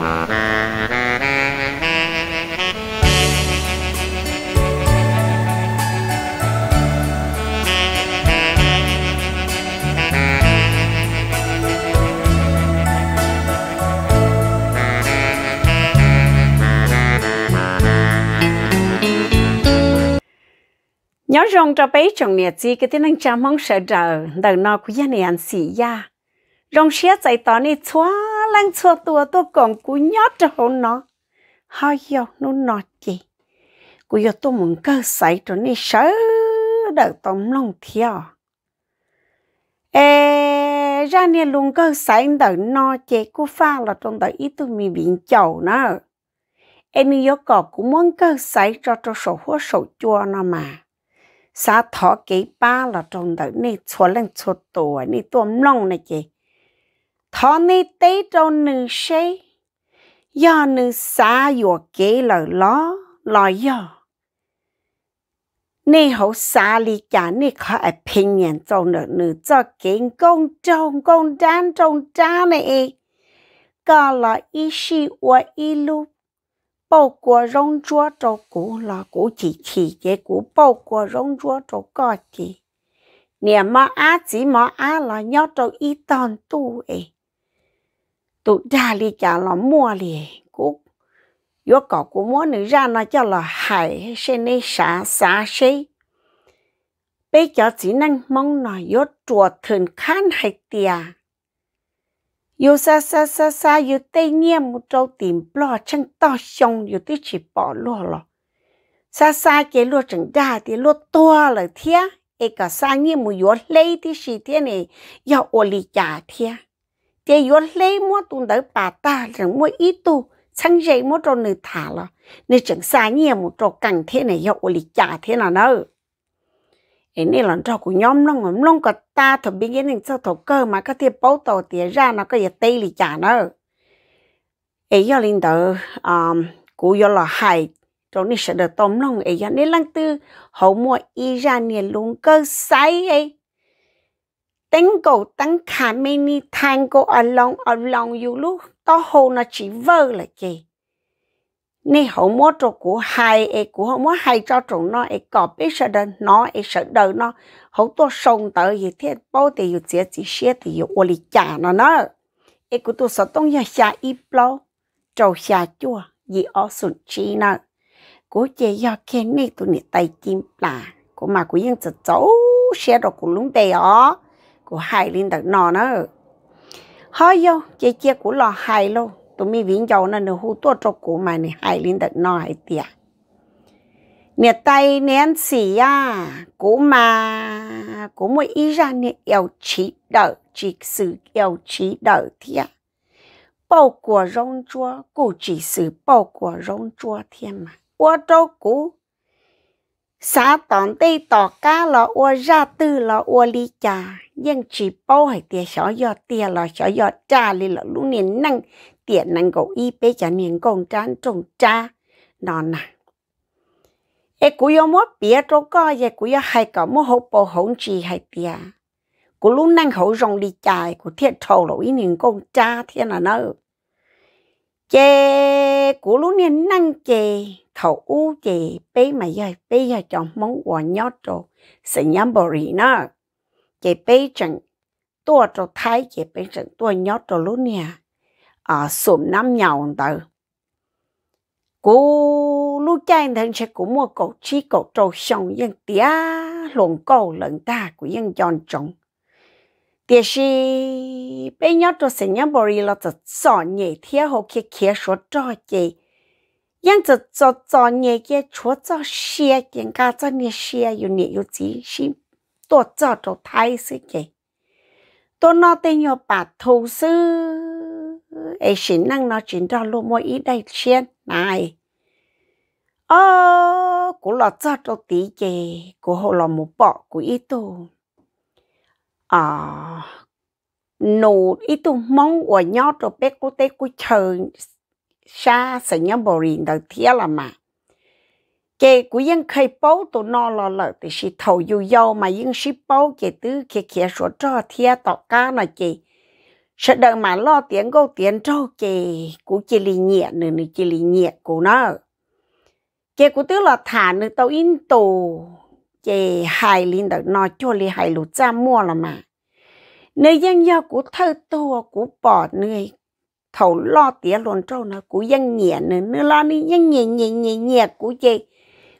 nhớ rong cho bé chồng nè chi cái tiếng anh chăm mong sợ đời đời nó của gia nè anh xì ya dạ. rong xé chạy tỏ này chúa lên cho tôi tôi còn cú nhát cho hồn nó hai yêu nó nọ chị cú yêu tôi muốn cơ sấy cho nên sợ đợi tóm lòng theo ê ra nè luôn cơ sấy đợi nó chị cú pha là trong đợi ít tôi mì biển chầu nữa em yêu cọ cũng muốn cơ sấy cho cho sổ hố sổ chua nó mà sa thọ kỹ ba là trong đợi nè chua lên chua tù nè tôm lòng này chị thọ ni tế trong nữ sĩ do nữ xa dùa kế lờ ló lò do nè hậu xa lì cả nè khó ở bình nhận trong nữ nữ cho kiến công trong công đan trong cha này cả là ý sĩ và ý lúc bao quả rong chúa cho cụ là cụ chỉ chỉ cái cụ bao quả rong chúa cho có chỉ nè mà á chỉ mà á là nhớ cho ý tòn tu ấy tụ ra đi chả là mua liền, cú yo cỏ của mua nữ ra nó cho là hải xe nê xả xả xe bây giờ chỉ năng mong nó yo chùa thường khán hay tìa yo xa xa xa xa yo tây nhiên một trâu tìm lo chân to xong yo tí chỉ bỏ lo lo xa xa cái lo chẳng ra thì lo to là thiệt ấy cả xa nhiên một yo lấy tí gì thế này yo ô li chả thiệt để yo lấy mua tụng đỡ bà ta rằng mua ít tu chẳng dậy mua cho nữ thả là nữ chẳng xa nhiều à, một cho cẳng thế này yo lịch trả thế nào nữa ấy nên là cho của nhóm nó ngấm lông cả ta thọ bên cái này sao thổ cơ mà các thiệp bố tổ tía ra nó có giờ tây lịch trả nữa ấy yo linh um, đỡ um, cú yo là hai, rồi nên sẽ được tôm lông ấy yo nên lăng tư hậu mua ít ra nè luôn cơ sai ấy Tên cổ tăng khả mê ni thang cô ở lòng ở lòng dù lúc to hồ nó chỉ vơ là kì. nên hổ mô trò của hai e của hổ mô hai cho trò nó e có biết e sợ đơn nó e sợ đơn nó hổ tôi sông tờ gì thế bố thì dù chia chỉ xe thì dù ô lì chả nó nó. E của tôi sợ tông nhà xa y blo trầu xa chua gì ở sụn chi nó. Của chê do khen nè tụi nè tay kim là của mà của dân sợ cháu xe đồ của lúng tè ó của hai linh đặc nọ nó hơi vô chế chia của lò hai lô tụi mi vĩnh dầu nó nó hút tua trọc của mà này hai linh đặc nọ hai tiệt nè tay nén xì ya của mà của mỗi ý ra nè yêu chỉ đỡ chỉ sự yêu chỉ đỡ thiệt bao của rong chua cụ chỉ sự bao của rong chua thiên mà qua đâu cụ xã tòn tây tỏ cá lò ua ra tư lò ua ly trà nhưng chỉ bao hay tiền xó giò tiền lò xó giò trà li lò lúc niên năng tiền năng cầu y bế chả niên công trán trồng trà nó nà e cú yo mua bia trô co ye cú yo hay cả mua hộp bò hậu chỉ hay bia cú lũ năng hậu rong ly trà cú thiệt thầu lò y niên công trà thiên là nó chê cú lũ niên năng chê thầu u chị bé mà giờ bé giờ trong món quà nhỏ trò sinh nhắm bò rỉ nó chị bé chẳng tua trò thái chị bé chẳng tua nhỏ trò luôn nè à ờ, sụm năm nhau từ cú lúc chạy thân sẽ cũng mua cổ chi cổ trâu xong nhưng tía lộn cổ lợn ta của yên chọn trọng tiếc sĩ bé nhỏ trò sẽ nhắm bò rỉ là thật sọ nhẹ thiệt hồ kia kia số trò chị 样子做作业也除做些，人家做那些有你有自信，多做做太些嘅，多那点要把头事，诶，先能那见到路么一代先来，哦，古老做做第嘅，古后老木宝古一度，啊，努一度忙我鸟做别个得古 chờ xa sẽ nhớ bỏ rìn đầu thiết là mà kể của dân khai bố tụ nó lo lợ thì sĩ thầu dù dâu mà dân sĩ bố kể tứ kia kia số cho thiết tọ cá là kể sợ đời mà lo tiếng câu tiếng trâu kể của chị lì nhẹ nữa nữa chị lì nhẹ của nó kể của tứ là thả nữa tàu yên tù kể hài linh đợt nó cho lì hài lụt ra mua là mà nơi dân do của thơ tua của bỏ nơi thầu lo tía lon trâu nó cú dân nhẹ nữa nữa lo ni dân nhẹ nhẹ nhẹ nhẹ cú chị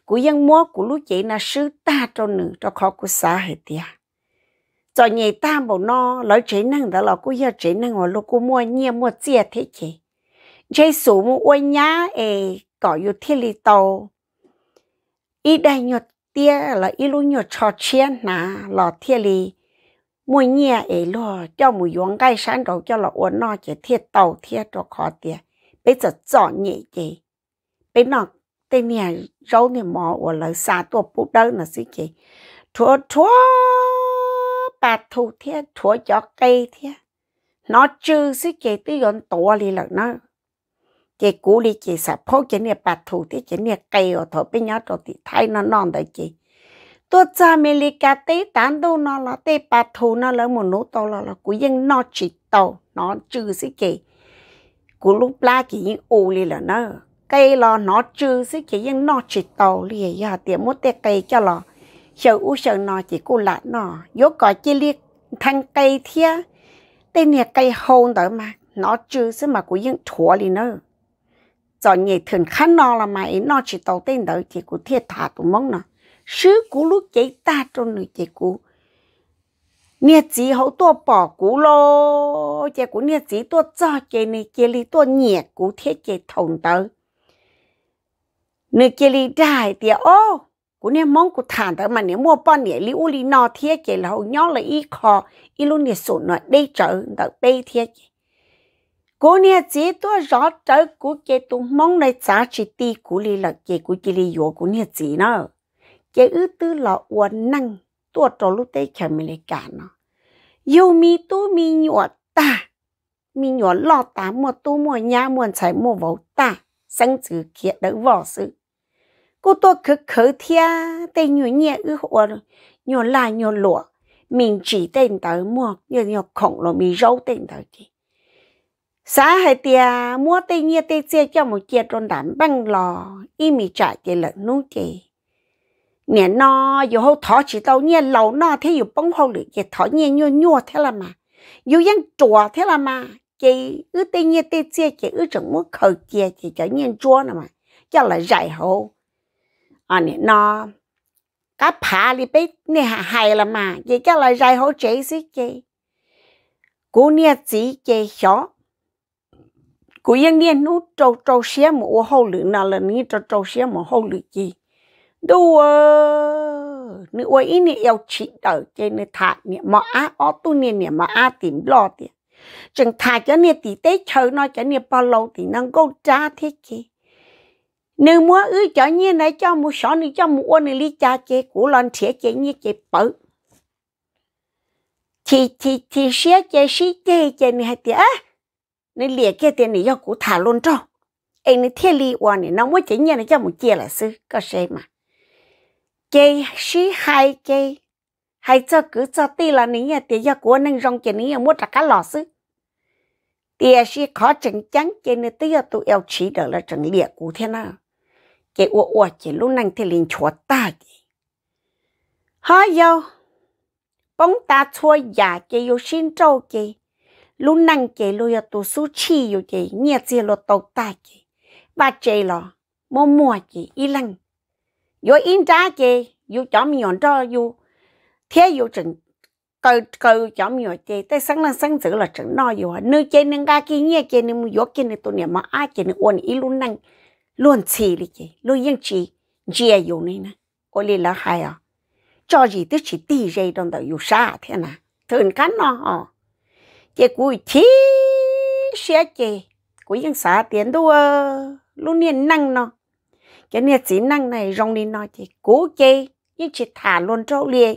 cú dân múa cú lúc chị là sư ta trâu nữa cho khó cú xa hết tía cho nhẹ ta bộ nó lỡ chế năng đó là cú giờ chế năng ở lúc cú mua nhẹ mua chia thế chị chế số mua quay nhá ê có yêu thiết lý tàu ít đây nhọt tia là ít lúc nhọt trò chuyện nà lò thiết lý mỗi nhà ấy lo cho mỗi yong cái sản đầu cho là uốn nó chỉ thiết tàu thiết cho khó tiền bây giờ chọn nhẹ chị bây nọ, tên nhà rau này mò uốn là xa tua bút đơn là gì chị thua thua bà thu thiết thua cho cây thiết nó chư xí chị tí yon tổ lì lợn nó chị cú đi chị sạp phố chị nè bà thủ tí chị nè cây ở thổ bây nhá rồi thì thay nó non đấy chị ตัวจาเมริกาเตตันดูนอละเตปาทูนอละมนุตอละละกูยังนอจิตโตนอจือสิเกกูลูกปลากี่ยังอูเลยละเนอะไกลอน้อจือสิเกยังนอจิตโตเลยยาเตียมดเตไกเจ้าละเชื่ออู้เชื่อนอจีกูละนอยกก่อจีเรียกทางไกเทียเตเนี่ยไกโฮนเดอมาน้อจือสิมากูยังถั่วเลยเนอะจอนเนี่ยถึงขั้นนอละมาไอ้นอจิตโตเต้นเดอจีกูเทียถาตุมงเนาะ sứ cú lúc chạy ta trong nửa chạy cú nhiệt chỉ hậu tua bỏ cú lô chạy cú nhiệt chỉ tua cho chạy này chạy li tua nhiệt cú thiết chạy thòng tớ nửa chạy li đại tiệt ô cú nhiệt mong cú thản tớ mà nếu mua bọn nhiệt li u li nọ thiết chạy là hậu nhó là y khó y luôn nhiệt sổ nọ đây trở tớ đây thiết chạy cô nè chỉ tôi rõ trở của cái tôi mong này giá trị tí của li là cái của chỉ li yếu của nè chỉ nữa cái ư tư lọ ua năng tua trò lúc tê chả mình lấy cả nó yêu mi tu mi nhọ ta mi nhọ lo ta mua tu mua nhà mua chạy mua vấu ta sáng chữ kia đỡ vỏ sự cô tôi cứ khớ thia tê nhọ nhẹ ư ua nhọ là nhọ lụa mình chỉ tên tới mua nhọ nhọ khổng lồ mi râu tên tới kì xã hay tia mua tê nhia tê chia cho một chia trôn đảm băng lò y mi trả tiền lợn nuôi kì nè nó dù hô thỏ chỉ tàu nè, lâu nó thế dù bóng hô lửa cái thỏ nè, nhua nhua thế là mà dù dân chùa thế là mà chị ư tê nhẹ tê chia chị ư chẳng muốn khờ kia chị cho nhiên chua nè mà cho là dạy hô à nè nó cá phá đi bế nè hay là mà cái cho là dạy hô chị gì cái, cô nè chỉ cái hiểu cô yên nè nút trâu trâu xé một hô lửa nào là nè trâu trâu xé một hô lửa gì đùa nữ ôi ý nè yêu chị ở trên nè thả nè mà á ó tu nè nè mà á tìm lo tiền chẳng thả cho nè tí tế chờ nó cho nè bao lâu thì năng câu cha thế kì nếu mua ư cho nè này cho mu sọ nè cho mu mua nè lý cha chê của lon thế chê nè chê bự thì thì thì xé chê xí chê chê nè hai tía nè liệt kia tiền nè do của thả luôn cho anh nè thiên lý hoàn nè nó mua chê nè cho mu chia là sư có sai mà chị xí hai chị hai cho cứ cho tì là ní à, tiền cho của nên rong chị ní à mua ra cá lò xứ tiền xí khó chỉnh chắn cái nên tì giờ tụi eo chỉ được là chẳng liệt cú thế nào cái uo uo chị lúc nãy thì liền chúa ta chị hả yêu bóng ta chúa già chị yêu xin trâu chị lúc nãy chị lúc giờ tụi su chi yêu chị nhà chị lo tàu ta chị ba chị lo mua mua chị y lăng yo in ta che yo cho mi nhon cho yo thế yo chừng cơ cơ cho mi nhon che tới sáng lên sáng giữ là chừng no yo nữ che nâng ga kia nhẹ che nữ yo kia nữ tôi niệm mà ai che nữ ôn ý luôn năng luôn chỉ đi che luôn yên chỉ chia yo này nè ô li là hay à cho gì tức chỉ tì dây trong đầu yo sa thế nè thường cắn nó hả che cùi thi xe che cùi yên xả tiền đâu luôn niệm năng nó cái này chỉ năng này rong đi nói thì cố chê nhưng chỉ thả luôn trâu liề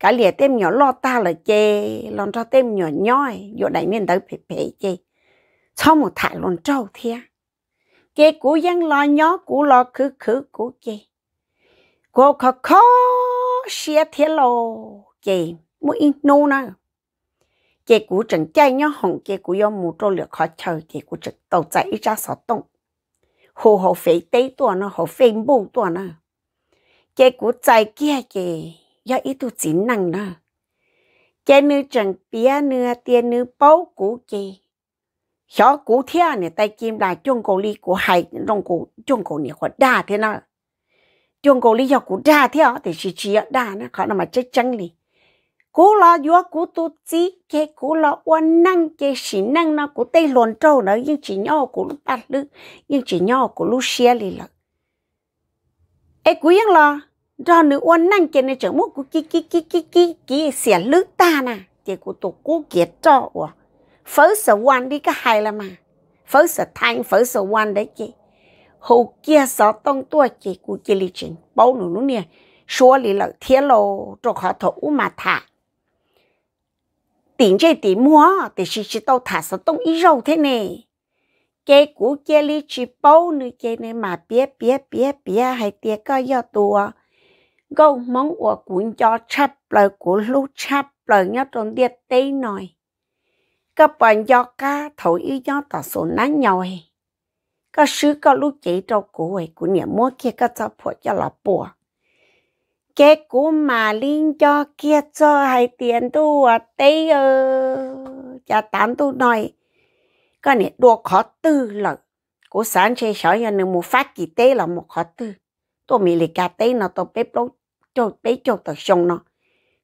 cả liề tem nhỏ lo ta là chê lon cho tem nhỏ nhoi vô đại miền tới phải phải chê sau một thả luôn trâu thia chê cố dân lo nhó cố lo khứ khứ cố chê cố khó khó xia thế lo chê mua in nô nè chê cố chẳng chay nhó hồng chê cố do mù trâu liệt khó chờ chê cố trực tàu chạy ra sọt tông hồ hồ phê tế tòa nó hồ phê bù tòa nó chế của trái kia chế do ý tu chỉ năng nó chế nữ chẳng bia nữ tiền nữ bố cũ chế khó cũ thea này tay kim là chung cổ ly của hai trong cổ chung cổ này khó đa thế nó chung cổ ly do cũ đa thế thì chỉ chỉ đa nó khó nào mà chết cô lo do cô tu chi cái cú lo quan năng cái xí năng nó cô tây luồn trâu nó nhưng chỉ nhau cô lúc bát lư nhưng chỉ nhau cô lúc xia lì lợ ấy cú yên lo do nữ quan năng cái này chẳng muốn cô kí kí kí kí kí kí xia lư ta nè thì cô tu cú kiệt cho ủa phớ sợ quan đi cái hay là mà phớ sợ thanh phớ sợ quan đấy chị hầu kia sợ tông tua chị cô kia lì chỉnh bao nụ nụ nè xua lì lợ thiên lô cho họ thổ mà thả tiền chơi tiền mua thì chỉ chỉ tao thả sao tông ý râu thế này cái cũ chơi lý chỉ bao nữa cái này mà bia bia bia bia hay tiệt cái do tua gấu móng của cuốn cho chắp lời của lũ chắp lời nhớ trốn điệp tây nồi các bạn do cá thấu ý nhớ tỏ số nán nhau ấy có sứ có lúc chỉ trâu của ấy của nhà mua kia có cho phụ cho lọ bùa cái cú mà linh cho kia cho hai tiền tu à tây ơ cha tám tu nói cái này đua khó tư là cố sáng chơi sỏi nhà nên mua phát kỳ tế là một khó tư tôi mì lấy cả tế nó tôi bếp lấu cho bếp cho tôi xong nó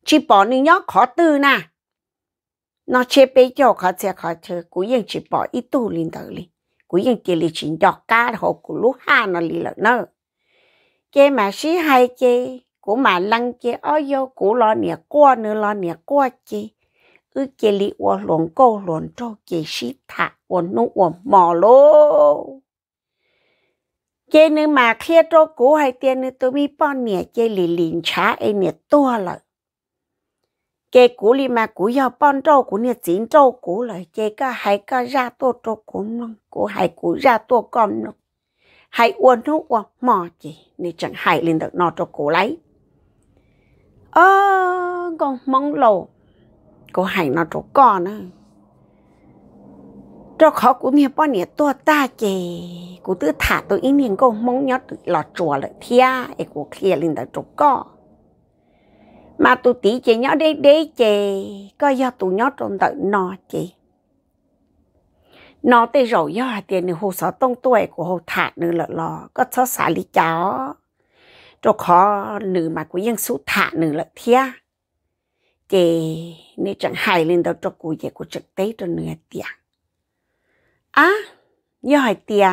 chỉ bỏ nên nhớ khó tư nè nó chế bếp cho khó chế khó chế cú yên chỉ bỏ ít tu linh tử linh cú yên chỉ lấy chỉ cho cá hộ cú lúc ha nó lấy lợn nơ cái mà sĩ hai cái cú mà lăng kia ở yo cú lo nè qua nữa lo nè qua chi ư kia li ô luồn cô luồn cho kia xí thạc, ô nu ô mò lô kia nữa mà kia cho cú hay tiền nữa tôi mi bon nè kia li liền chả ấy nè tua lợi kia cú li mà cú yo bón cho cú nè chín cho cú lợi kia có hay có ra tô cho cú nông cú hay cú ra tô con nông hay uốn nó uốn mò gì, nên chẳng hay lên được nó cho cú lấy ơ ờ, con mong lâu, cô hay nó chỗ con nữa. cho khó của miệng bao nhiêu to ta chè của tự thả tôi ý niệm con mong nhớ lọ chùa lại thia ấy của kia lên tới chỗ con mà tôi tí chị nhỏ đấy đấy chị có do tôi nhớ trong tự nó chị nó tới rồi do tiền hồ sơ tông tuổi của hồ thả nữa lọ lọ, có cho xả lý cháu rồi khó nữ mà của dân số thả nữ là thia chị nếu chẳng hài lên đâu cho cụ dạy của trực tế cho nữ tia à nhớ hỏi tia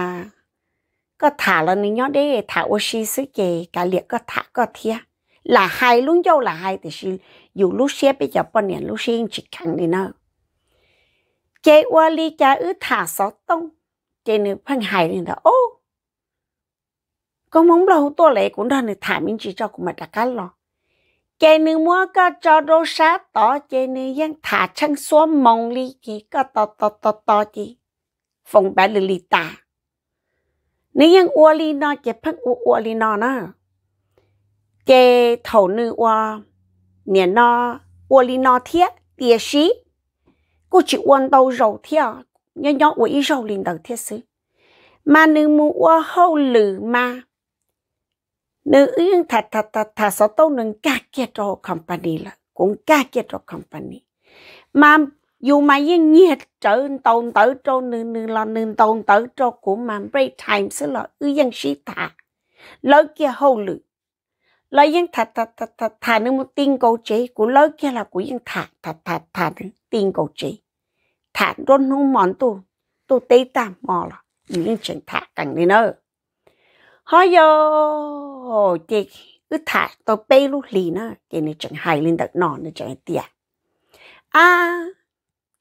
có thả là nữ nhớ đấy thả ô xí sứ chị cả liệt có thả có thia là hai luôn dâu là hai thì xin, dù lúc xếp bây giờ bọn nè lúc xe chỉ khẳng đi nữa chị qua ly cha ứ thả sáu tông chị nữ phân hài lên đó ô có muốn lâu tôi lệ cũng đang này thả mình chỉ cho cũng mà đặt cá lo cái nữ mua có cho đồ sá tỏ cái nữ yang thả chân xuống mong ly cái có to to to to gì phòng bé lì lì ta nữ yang ua ly nó cái phân ua ua ly nó nó cái thầu nữ ua miền nó ua ly nó thiết địa sĩ cô chỉ uốn đầu rầu thiết nhỏ nhỏ ua ý rầu liền đầu thiết sự mà nữ mua ua hậu lử mà nữ yên thà thà thà thà sáu tàu nâng cả kia cho company là cũng cả kia cho company mà dù mà yên nhiệt trở tồn tử cho nữ nữ là nữ tồn tử cho của mà break time sẽ là ư yên sĩ thà lỡ kia hậu lự lỡ yên thà thà thà thà thà nữ một tin cầu chế của lỡ kia là của yên thà thà thà thà tin cầu chế thà rôn hung món tu tu tê ta mò là yên chuyện thà càng đi nữa hỏi yo ô chị cứ thả tao bê lúc lì nó thì nó chẳng hay lên đặt nọ nó chẳng tiệt à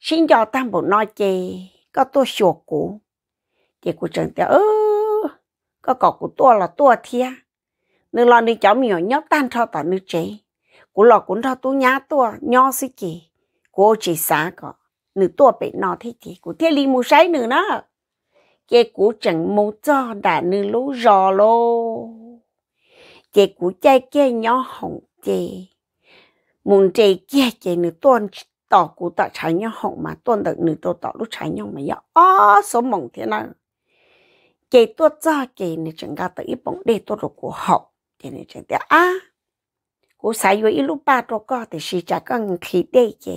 xin cho tam bộ nói chị có tôi sửa cũ chị cũng chẳng tiệt ơ có cọ của tôi là tôi thia nên lo nên cháu mình nhóc tan cho tao nữ chế của lọ cũng cho tôi nhá tôi nho xí chị của chị xã có nữ tôi bị nọ thế chị của thiên lý mù sấy nữa nó cái chẳng mù cho đã nữ lú rò chế cú chạy kia nhỏ hồng chế mùng chế kia chế nửa tuôn tỏ cú tỏ trái nhỏ hồng mà tuôn được nửa tỏ tỏ lúc trái nhỏ mà nhỏ ó số mộng thế nào chế tua cho chế nữa chẳng cả tự ý bóng để tua rồi cú hỏng chế nữa chẳng thế à cú sai vô ít lúc ba tua co thì xí chả con khí đây chế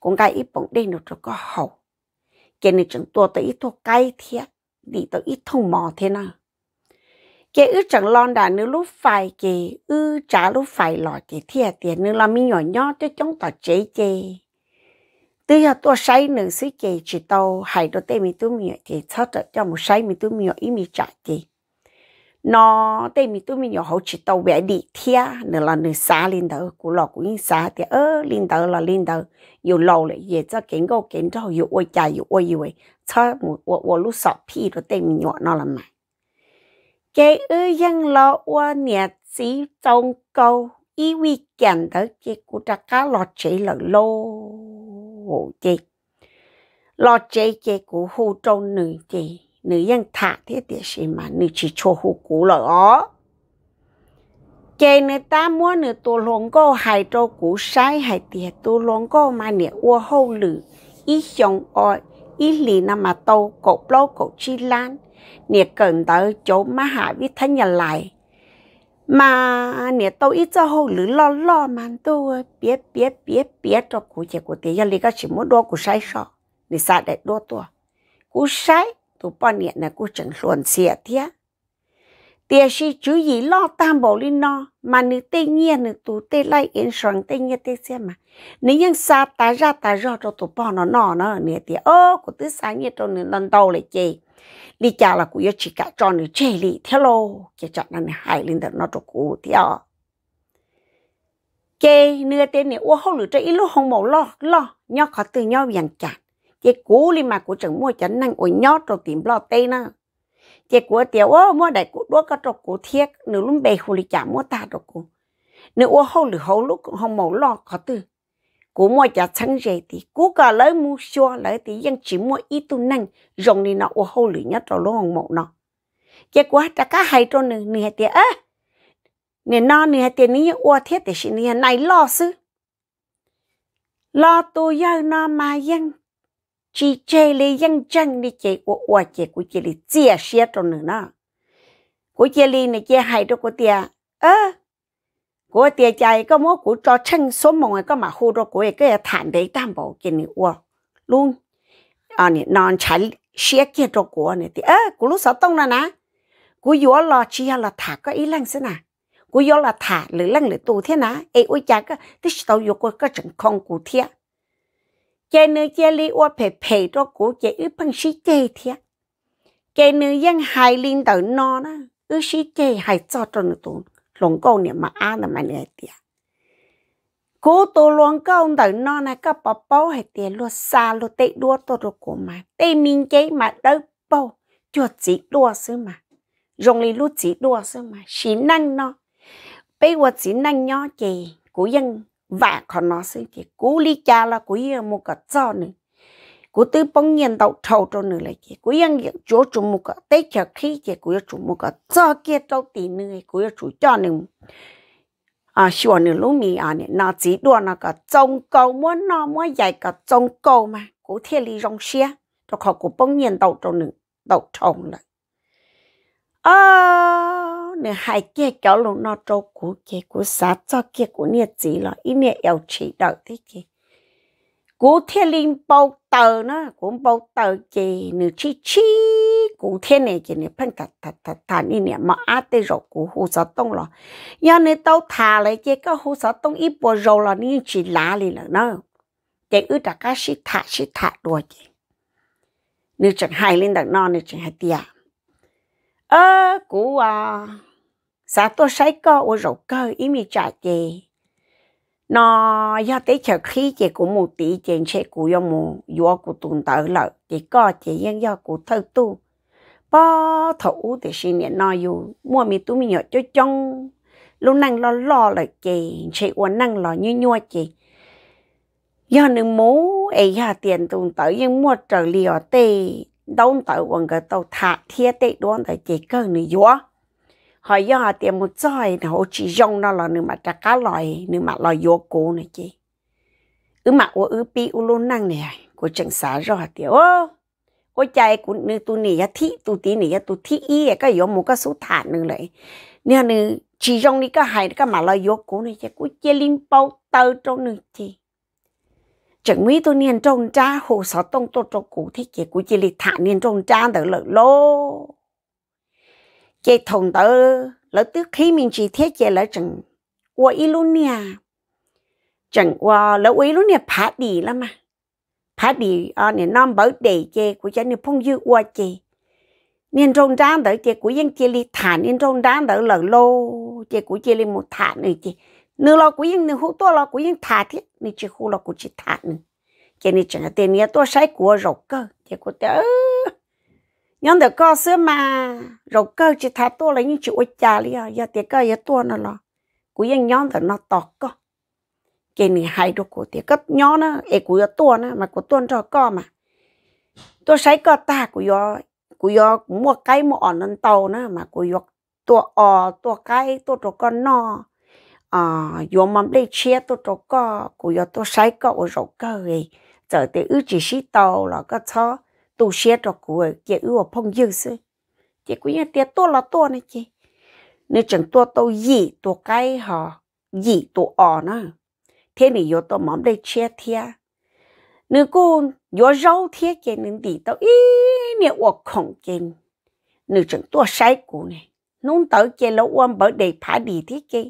cũng cái ý bóng đây nửa tỏ có hỏng chế nữa chẳng tua tự ý tua cái thiệt đi tự ý thùng mò thế nào cái ư chẳng lon đã nữ lúc phải kì ư trả lúc phải lo kì thiệt tiền nữ là mi nhỏ nhỏ cho chúng ta chế chế tuy là tôi say nữ sĩ kì chỉ tàu hay đôi tay mi tôi mi thì kì sao trở cho một say mi tôi mi nhỏ ý mi trả kì nó tê mi tôi mi nhỏ hậu chỉ tàu vẽ đi thiệt nữ là nữ xa lên đầu của lọ của yên xa thì ơ lên đầu là lên đầu dù lâu lại về cho kiến gấu kiến cho dù ôi cha dù ôi dù ấy sao một một lúc sọp phi đồ tê mi nhỏ nó làm mày cái ư dân lo qua nhà sĩ trong câu ý vi kèn đó cái cụ ta cá lo chế lợ lô hộ chế lọ chế chế cụ hô trong nữ chế nữ dân thả thế thì gì mà nữ chỉ cho hô cụ lợ ó chế nữ ta muốn nữ tu luôn cô hai trâu cụ sai hai tiệt tu luôn cô mà nữ ô hô lử ý xong ỏi ý lì nằm mà tàu cổ lâu cổ chi lan 你 cần tới chỗ má hạ với thân nhà lại mà nè tao ít cho hậu lử lo lo mà tôi biết biết biết biết cho cụ chị của tiền lý các chỉ muốn đua cụ sai sọ nè xa để đua tôi cụ sai tụ bao nè nè cụ chẳng luồn xìa thế tiền sĩ chú ý lo tam bộ lên no mà nữ tây nhiên nữ tụ tây lại yên sáng tây nhiên tây xem mà nữ nhân xa ta ra ta ra cho tụ bao nó nọ nó nè tiền ô cụ tứ sáng nhiên cho nữ lần đầu lại chị lý cha là của chỉ cả cho nó chơi lý theo, lô cái chọn này hại linh nó cho cụ theo cái nửa tên này ô hậu lửa cho ít lúc không màu lo lo nhau khó từ nhau vàng chả. cái cú li mà của chẳng mua chẳng năng ôi nhau cho tìm lo tê nữa cái cú tiểu ô mua đại cụ đua cái cho cụ thiệt nửa lúc bề hồ lý chả mua ta cho cụ nửa ô hậu lửa hậu lúc không màu lo khó từ cú mua cho chẳng dễ thì cú cả lấy mua xua lấy thì dân chỉ mua ít tu năng dùng đi nó ô hô lử nhất rồi luôn một nó cái quá ta cá hay cho nè nè tiền á nè nó nè tiền ní ô thiết thì xin nè này lo sư lo tu yêu nó mà dân chỉ chơi lấy dân chân đi chơi của ô chơi của chơi đi chia sẻ cho nữa nó của chơi đi nè chơi hay cho của tiền á của tia chạy có mỗi của cho chân số mong có mà hô đó của cái thản đấy tam bảo kia này ua luôn à nè non chạy xe kia đó của nè thì ơ của lúc sáu tông là nè của gió lo chi là thả có ý lăng thế nè của gió là thả lửa lăng lửa tù thế nè ai ôi cha cái tích tàu gió của cái trận không của thiệt cái nữ chế lý ua phải phê đó của chế ư bằng sĩ chế thiệt cái nữ dân hai linh tử non đó ư sĩ chế hài cho cho nữ tụng 龙沟呢嘛阿的嘛呢的，古多龙沟的那那个宝宝还的落沙落得落多多过嘛，得民间嘛都包就几多是嘛，容易落几多是嘛，是难呢，被我只能要给古人。và còn nó sẽ cái cú lý cha là cú yên một cái cho nữa cô tư bông nhiên đầu thầu cho nữ lại chị cô yên yên chỗ chủ mục cả tết chờ kia cô cú chủ mục cả cho kia đâu tí cô cú chủ cho nữ à xua nữ lũ mì à nè nó chỉ đua nó cả trông cầu muốn nó mua dạy cả trông cầu mà cô thiên lý rong xe cho họ cú bông nhiên đầu cho nữ đầu thầu lại à nè hai kia cháu lũ nó trâu cú kia cô sát cho kia cô nhiệt gì là ít nè yêu chỉ đợi thế kia 古天林包豆呢，古包豆给你去吃，古天呢给你喷个他他他你呢嘛阿得肉古胡子冻了，要你到他来这个胡子冻一波肉了，你去哪里了呢？để ư đã cá sĩ thả sĩ thả đùa gì nếu chẳng hay lên đằng non nếu chẳng hay tia ơ cú à sao tôi sai cơ ô rổ cơ ý mi trả gì nó do tế chờ khí chị của một tỷ chuyện sẽ của do một do của tuần tự lợi chỉ có chị dân do của thơ tu bao thủ thì xin nhận nói dù mua mi tu mi nhỏ cho trong lúc năng lo lo là chị chị uốn năng lo như nhua chị do nữ muốn ấy ra tiền tuần tự nhưng mua trở liều tê đông tớ uốn cái tàu thả thiết tê đoan tớ chỉ cần nữ gió họ do tiền một roi là họ chỉ dùng nó là nửa mặt trà cá lòi nửa mặt lòi vô cố này chị ứ mặt của ứ pi u luôn năng này à? của chẳng xả rồi tiền ô ôi chạy của nữ tu nỉ ya thị tu tí nỉ ya tu thi y ya cái yếu một cái số thả nữ lại nè nữ chỉ dùng đi cái hại cái mặt lòi vô cố này chị của chia lim bao tơ trong nữ chị chẳng mấy tôi niên trong cha hồ sọ tông tôi trong cụ thế chị của chị lịch thả niên trong cha đỡ lợi lô chế thùng tớ lỡ tức khi mình chỉ thiết chế lỡ chẳng qua ý luôn nè, chẳng qua lỡ ý luôn nè phá đi lắm mà phá đi à nè non bảo đề chế của cha nè phong dư qua chế nên trong đó đỡ chế của dân chế li thản nên trong đó đỡ lỡ lô chế của chế li một thản này chế nửa lo của dân nửa hú to lo của dân thả thiết nửa chế hú lo của chế thản nửa chế nửa chẳng là tiền nửa to sai của rộng cơ chế của tớ nhưng được có sữa mà rồi cơ chỉ thả to là những chịu chả đi à giờ tiệc cơ giờ to nó lo cũng ยัง nhóm thì nó to cơ cái này hay được của tiệc cấp nhóm nó ấy của giờ to nữa mà của to cho co mà tôi sấy cơ ta của giờ của giờ mua cái mua ở lên tàu nữa mà của giờ to ờ to cái to cho con no à giờ mắm lấy chia to cho co của giờ tôi sấy cơ rồi cơ gì giờ thì ư chỉ xí tàu là cái cho tu xe trò của chị ưu ở phong dương sư chị cũng như tiền to là to này chị nếu chẳng to tôi gì to cái họ gì to ọ nó thế này yo tôi mắm đây chia thia nếu cô yo râu thia kia nên đi tao ý nếu ở khổng chị nếu chẳng to sai của này nung tới kia lâu quan bởi đầy phá đi thế kia,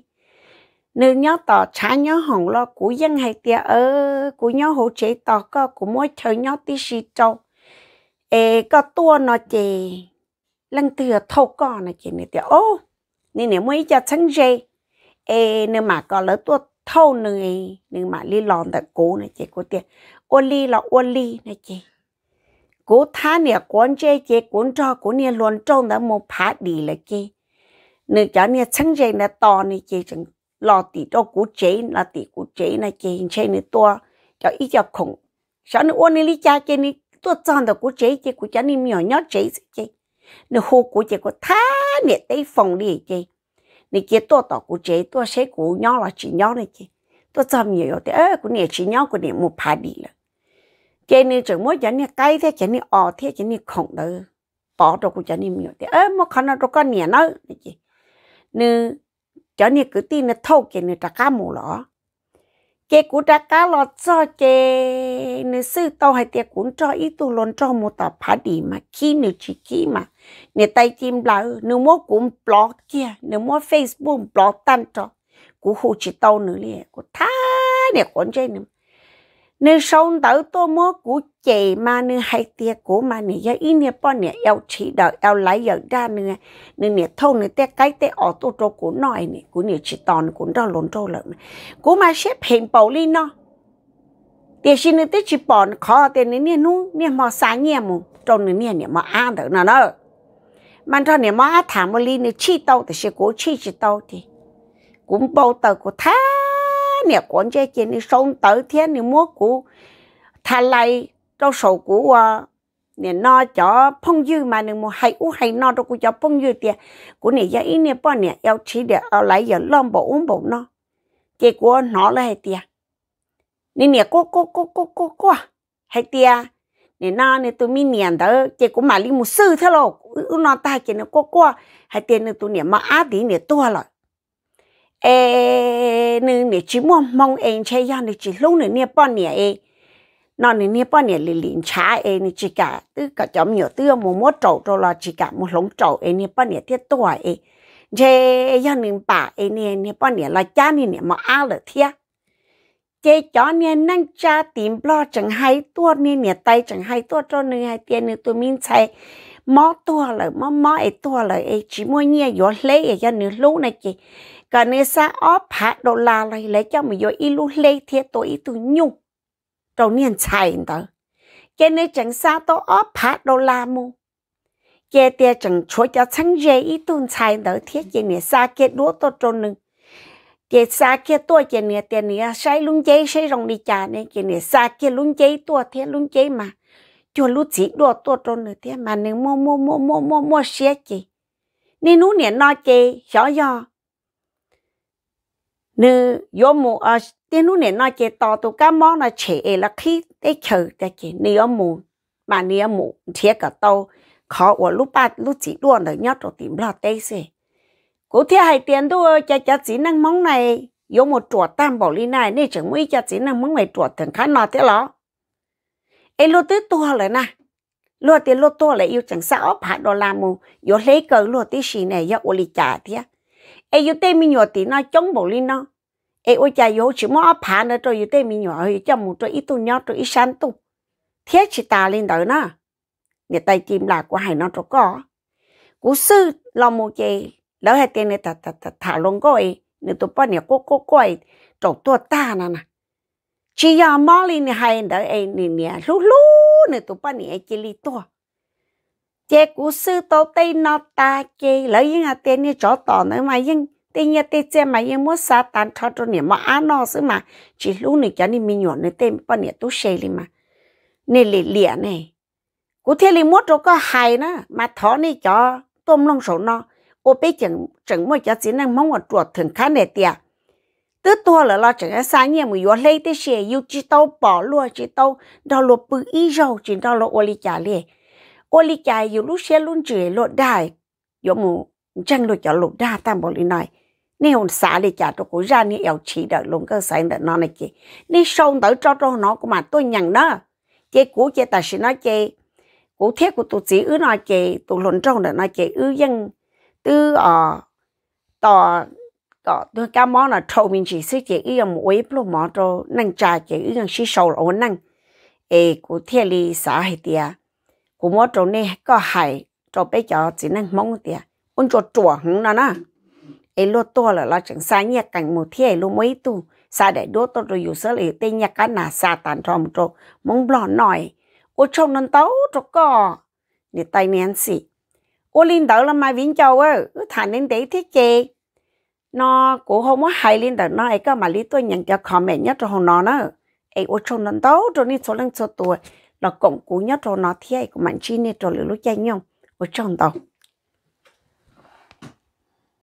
nếu nhớ tỏ trả nhớ hồng lo của dân hay tia ơ của nhớ hỗ trợ tỏ có của mỗi thời nhớ tí si trâu ê có tua nó chè lần từ thâu cò nó chè này tiểu ô nên nếu mới cho chân dê ê nếu mà có lỡ tua thâu này nhưng mà li lòn tại cố này chè cố tiền ô li là ô li này chè cố thá nè cuốn chè chè cuốn cho cuốn nè luôn trông đã một phá đi là chè nếu cho nè chân dê nè to nè chè chẳng lo tỷ cố chế là tỷ cố chế này chè chè nè tua cho ít cho khủng sao nữa ô nè li cha chè nè tôi chọn được của chế chế của cha ni nhỏ nhỏ chế chế nó hồ của chế của tha nè tây phòng đi chế nè chế tôi tỏ của chế tôi sẽ của nhỏ là chỉ nhỏ này chế tôi chọn nhiều thì ơ của nè chỉ nhỏ của nè một phá đi là chế nè chẳng mỗi giờ nè cái thế chế nè ọ thế chế nè khổng đó bỏ đồ của chế nè nhiều thì ơ mà khăn nó đồ con nè nó nè chế nè chế nè cứ tin nè thâu chế nè trả cá mù lọ chế cú đã cá lọt cho chế nữ sư tao hay tiệc cũng cho ít tu lon cho một tập phá đi mà khi nữ chỉ khi mà nữ tay tim là nữ mua cũng blog kia nữ mua facebook blog tan cho cú hồ chỉ tao nữ liền cú thá để con chơi nữ nên sống tới tôi mua của chị mà nên hay tiệt của mà nên giờ ít nè bọn nè yêu chỉ đợi yêu lấy giờ ra nè nên nè thâu nè tê cái tê ở tôi chỗ của nòi nè của nè chỉ toàn của nó lộn trâu lợn của mà xếp hình bầu li nó tiền xin nè tê chỉ bỏ khó tiền nè nè nu nè mà xa nhẹ mù trong nè nè nè mò ăn được nè nè, mà cho nè mà ăn thảm một ly nè chi tàu thì sẽ cố chi chỉ tàu thì cũng bầu tờ của tháng nè con chơi kia nè sống tới thế nè mua cũ thà lại đâu sổ cũ à nè nó cho phong dư mà nè mua hay u hay nó đâu cũng cho phong dư tiền của nè giờ ít nè bao nè yêu chỉ để ở lại giờ lâm bộ uống bộ nó kết quả nó là hay tiền nè nè cô cô cô cô cô cô à. hay tiền nè nó nè tụi mình nè đó kết quả mà li một sư thế lo nó ta kia nè cô cô à. hay tiền nè tụi nè mà ăn thì nè tua rồi ê nư nè chỉ mua mong em chơi ya nè chỉ lúc nè nè bọn nè ê nó nè nè bọn nè lì lì chả ê nè chỉ cả tư cả chấm nhiều tư mua mua trầu trầu là chỉ cả mua lống trầu ê nè bọn nè thiết tuổi ê chế ya nè bà ê nè nè bọn nè là cha nè nè mà ăn là thiết chế chó nè năng cha tìm lo chẳng hay tua nè nè tay chẳng hay tua cho nè hay tiền nè tụi mình chạy mó tua là mó mua ấy tua là ấy chỉ mua nhia gió lấy ấy cho nè lúc này chị cái này sa óp hạ đồ la lại lấy cho mình rồi ilu lê thiệt tôi ít tu nhung trâu niên chạy đó cái này chẳng sa tôi óp hạ đồ la mu cái tia chẳng chúa cho chẳng dễ ít tu chạy đó thiệt cái này sa cái đúa tôi trâu nưng cái sa cái tôi cái này tiền này sai lung chế sai rong đi chả này cái này sa cái lung chế tôi thiệt lung chế mà cho lúc chỉ đồ tôi trâu nữa thiệt mà nếu mua mua mua mua mua mua xe chị nên nú nè nói chị rõ rõ nếu yo mù à tiền lúc này nó chỉ to tụ cá món nó trẻ là khi để chờ để chỉ nữ yo mù mà nữ yo mù thiệt cả tàu khó và lúc ba lúc chỉ luôn là nhất rồi tìm lo đấy xí, cố thiệt hay tiền đua cha cha chỉ năng món này yo mù chuột tam bảo ly này nên chẳng mấy cha chỉ năng món này chuột thần khá nọ thế lo, ấy lúc tới to rồi na, lúc tiền lúc to lại yêu chẳng sao phải đồ làm mù yo lấy cờ lúc tí xì này yo ô lì trả thiệt ai yêu tê mi nhỏ tí nó chống bộ linh nó ai ôi cha yếu chỉ mua phá nữa rồi yêu tê mi nhỏ thì cho một rồi ít tu nhỏ rồi ít sáng tu thế chỉ ta lên đó nó nhà tay chim là của hải nó chỗ có cú sư lo một chị lỡ hai tên này thả thả thả luôn coi nếu tụi bọn nhà cô cô coi trộn tua ta nè chỉ giờ mò lên hay đỡ ai nè nè lú lú nếu tụi bọn nhà chỉ li tua chế cú sư tố tây nó ta chế lấy những cái tiền như chó tỏ nữa mà nhưng tiền nhà tiền chế mà nhưng muốn sa tan cho cho nè mà ăn nó xí mà chỉ lúc này cho nên mình nhọn nên tên bao nhiêu tu xe đi mà nên lì lìa này cú thế này mốt chỗ có hài nữa mà thọ này cho tôm lông sổ nó ô bé chừng chừng mỗi cho chỉ nên mong một chuột thường khá này tiệt tứ tua là lo chẳng xa nhẹ mà yếu lấy tới xe yêu chỉ tàu bỏ luôn chỉ tàu đó lo bự ít rồi chỉ đó lo ô li trả liền ô li chạy dù lúc xe luôn chửi lột đài dù mù chẳng lộ cho lột đa tam bộ lý nói nè hồn xã đi chả cho cô ra nè eo chỉ đợi luôn cơ sáng đợi nó này kì. nè sâu tới cho cho nó của mà tôi nhận đó chị cũ chị ta sẽ nói chị cũ thiết của tôi chỉ ứ nói chị tôi lộn trong đợi nói chị ứ dân tư ờ tò tò tôi cá món là trâu mình chỉ xí chị ứ một ấy lúc mỏ cho năng trà chị ứ dân xí sâu ổn năng ê cũ thiết li xã hay tiệt của mỗi chỗ này có hải cho bé cho chỉ năng mong tiền ôn cho chùa hứng nó nè ấy to là lo chẳng xa nhạc cảnh một thế lô mấy tu xa để đốt tôi rồi dù sơ lì tê nhạc cá nà xa tàn trò một mong lo nổi ô trông nón tấu cho cò để tay miếng xì ô linh đỡ là mai vĩnh châu ơ cứ thả nên thế chê nó cũng không có hay linh đỡ nó ấy mà lý tôi nhận cho comment nhất cho nó nữa ấy ô trông nón tấu cho nên số lần số tuổi là cổng cú nhất rồi nó thiệt của mạnh chi nè rồi lúc chạy nhau ở trong tàu